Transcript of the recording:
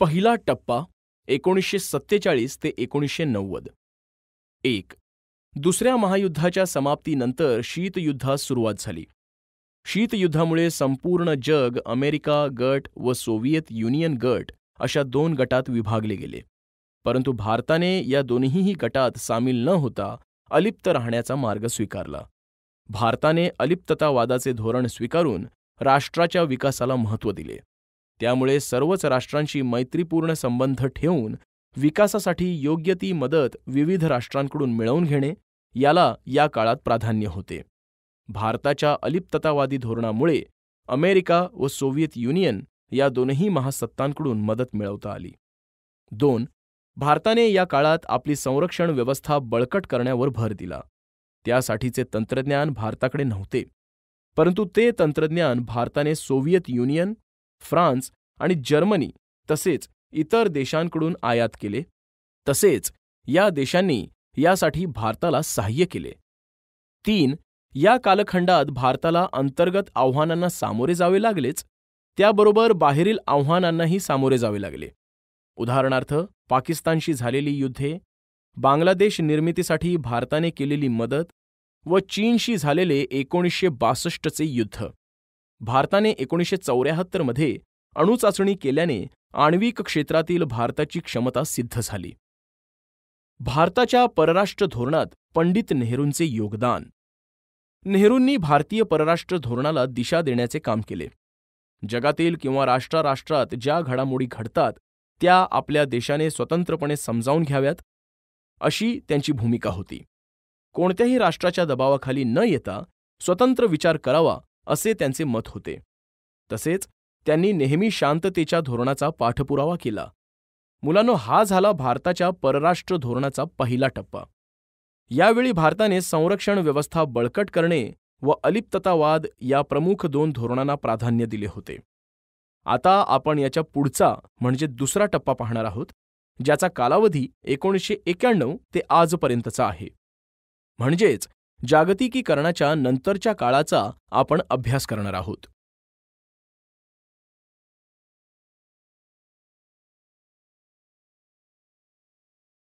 पहिला टप्पा एकोणीसशे सत्तेचाळीस ते एकोणीसशे नव्वद एक दुसऱ्या महायुद्धाच्या समाप्तीनंतर शीतयुद्धास सुरुवात झाली शीतयुद्धामुळे संपूर्ण जग अमेरिका गट व सोव्हिएत युनियन गट अशा दोन गटात विभागले गेले परंतु भारताने या दोन्हीही गटात सामील न होता अलिप्त राहण्याचा मार्ग स्वीकारला भारताने अलिप्ततावादाचे धोरण स्वीकारून राष्ट्राच्या विकासाला महत्त्व दिले त्यामुळे सर्वच राष्ट्रांशी मैत्रीपूर्ण संबंध ठेवून विकासासाठी योग्य ती मदत विविध राष्ट्रांकडून मिळवून घेणे याला या काळात प्राधान्य होते भारताच्या अलिप्ततावादी धोरणामुळे अमेरिका व सोव्हिएत युनियन या दोनही महासत्तांकडून मदत मिळवता आली दोन भारताने या काळात आपली संरक्षण व्यवस्था बळकट करण्यावर भर दिला त्यासाठीचे तंत्रज्ञान भारताकडे नव्हते परंतु ते तंत्रज्ञान भारताने सोव्हिएत युनियन फ्रान्स आणि जर्मनी तसेच इतर देशांकडून आयात केले तसेच या देशांनी यासाठी भारताला सहाय्य केले तीन या कालखंडात भारताला अंतर्गत आव्हानांना सामोरे जावे लागलेच त्याबरोबर बाहेरील आव्हानांनाही सामोरे जावे लागले उदाहरणार्थ पाकिस्तानशी झालेली युद्धे बांगलादेश निर्मितीसाठी भारताने केलेली मदत व चीनशी झालेले एकोणीसशे बासष्टचे युद्ध भारताने एकोणीसशे चौऱ्याहत्तरमध्ये अणुचाचणी केल्याने आण्विक क्षेत्रातील भारताची क्षमता सिद्ध झाली भारताच्या परराष्ट्र धोरणात पंडित नेहरूंचे योगदान नेहरूंनी भारतीय परराष्ट्र धोरणाला दिशा देण्याचे काम केले जगातील किंवा राष्ट्राराष्ट्रात ज्या घडामोडी घडतात त्या आपल्या देशाने स्वतंत्रपणे समजावून घ्याव्यात अशी त्यांची भूमिका होती कोणत्याही राष्ट्राच्या दबावाखाली न येता स्वतंत्र विचार करावा असे त्यांचे मत होते तसेच त्यांनी नेहमी शांततेच्या धोरणाचा पाठपुरावा केला मुलांनो हा झाला भारताच्या परराष्ट्र धोरणाचा पहिला टप्पा यावेळी भारताने संरक्षण व्यवस्था बळकट करणे व अलिप्ततावाद या प्रमुख दोन धोरणांना प्राधान्य दिले होते आता आपण याच्या पुढचा म्हणजे दुसरा टप्पा पाहणार आहोत ज्याचा कालावधी एकोणीसशे एक्याण्णव ते आजपर्यंतचा आहे म्हणजेच जागतिकीकरणाच्या नंतरच्या काळाचा आपण अभ्यास करणार आहोत